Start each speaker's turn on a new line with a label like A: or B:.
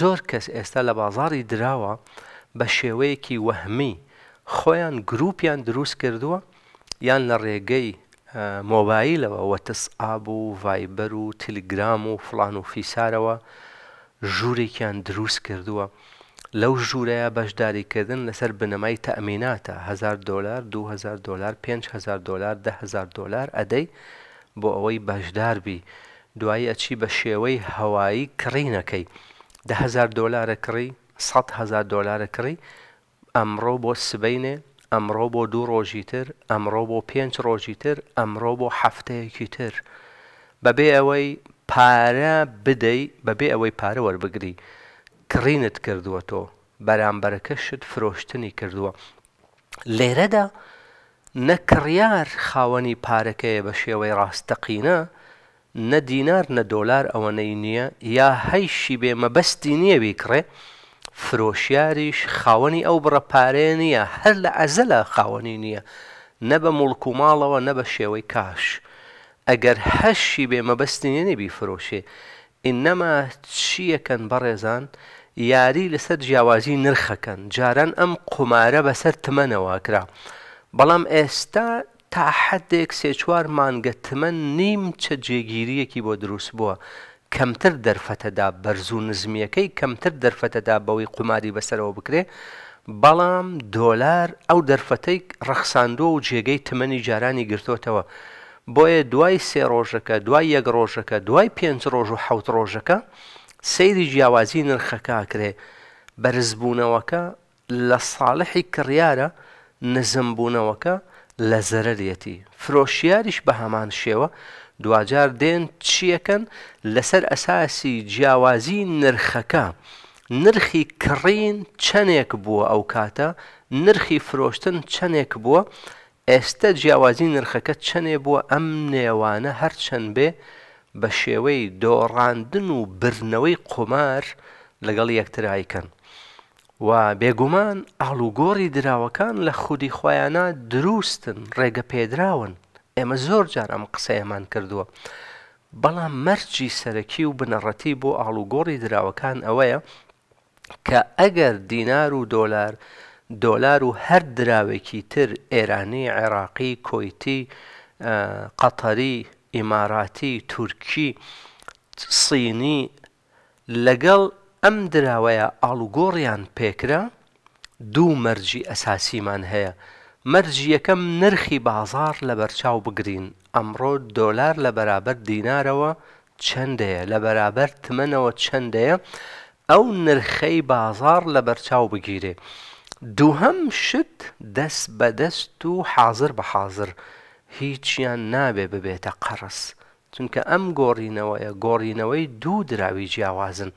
A: زۆر کەس ئێستا لە بازاری دراوە بە شێوەیەکی وەهمی خۆیان گروپیان دروست کردووە یان لە ڕێگەی مۆبایلەوە وەتەس ئاب و ڤایبەر و تلگرام و فلان و فیسارەوە ژوورێکیان دروست کردووە لەو ژوورەیە بەشداریکردن لەسەر بنەمای تەمیناتە 1000 دلار 2000 دلار 500 دلار 1000 دلار ئەدەی بۆ ئەوەی بەشداربی دوایی ئەچی بە شێوەی هەوایی کڕینەکەی دههزار دۆلارە کڕی 100هزار دۆلارە کڕی ئەمڕۆ بۆ سبینێ ئەمڕۆ بۆ دوو ڕۆژی تر ئەمڕۆ بۆ پێنج ڕۆژی تر ئەمڕۆ بۆ هەفتەیەکی تر بەبێ ئەوەی پارە بدەی بەبێ ئەوەی پارە وەربگری کڕینت کردووە تۆ بەرامبەرەکەشت فرۆشتنی کردووە لێرەدا نەکڕیار خاوەنی پارەکەیە بە شێوەی ڕاستەقینە نە دینار نە دۆلار ئەوەنەی نییە یا هەیشی بێمەبەستی نییەوی کڕێ فرۆشیاریش خاوەنی ئەو بڕە پارەیە نییە هەر لە ئەزەلە خاوەنی نییە نە بە مڵک و ماڵەوە نە بە شێوەی کاش ئەگەر هەشی بێمەبەستی نێبی فرۆشێ ئینەما چیەکەن بەڕێزان یاری لەسەر جیاوازی نرخەکەن جاران ئەم قمارە بەسەر تمەنەوە کرا بەڵام ئێستا تا حدێک سێ چوار مانگە تمە نیم چە جێگیریەکی بۆ دروست بووە کەمتر دەرفەتەدا بەرزوو نزمیەکەی کەمتر دەرفەتەدا بەوەی قماری بەسەرەوە بکرێ بەڵام دۆلار ئەو دەرفەتەی ڕەخساندۆ و جێگەی تمەنی جارانی گرتوتەوە بۆیە دوای سێ ڕۆژەکە دوای یەک ڕۆژەکە دوای پێنج ڕۆژ و حوت ڕۆژەکە سەیری جیاوازی نرخەکاکرێ بەرزبوونەوەکە لە ساڵحی کڕیارە نزمبوونەوەکە لە زەرەرەتی فرۆشیاریش بە هەمان شێوە دوجار دێن چیەکەن لەسەر ئەساسی جیاوازی نرخەکە نرخی کڕین چەندێک بووە ئەو کاتە نرخی فرۆشتن چەندێک بووە ئێستا جیاوازی نرخەکە چەندێ بووە ئەم نێوانە هەرچەند بێ بە شێوەی دۆڕاندن و برنەوەی قمار لەگەڵ یەکترایکەن و بێگومان ئاڵوگۆڕی دراوەکان لە خودی خۆیانە دروستن ڕێگە پێدراون ئێمە زۆر جار ئەم قسەیەمان کردووە بەڵام مەرجی سەرەکی و بنەڕەتی بۆ ئاڵوگۆڕی دراوەکان ئەوەیە کە ئەگەر دینار و دۆلار دۆلار و هەر دراوێکی تر ئێرانی عێراقی کۆیتی قەتەری ئیماراتی تورکی سینی لەگەڵ ئەم دراوەیە ئاڵوگۆڕیان پێکرا دوو مەرجی ئەساسیمان هەیە مەرجی یەکەم نرخی بازار لە بەرچاو بگرین ئەمڕۆ دۆلار لە بەرابەر دینارەوە چەندەیە لە بەرابەر تمەنەوە چەندەیە ئەو نرخەی بازار لە بەرچاو بگیرێ دووهەم شت دەست بەدەست و حاضر بە حاضر هیچیان نابێ ببێتە قەرس. چونکە ئەم گۆڕینەوەیە گۆڕینەوەی دوو دراوی جیاوازن.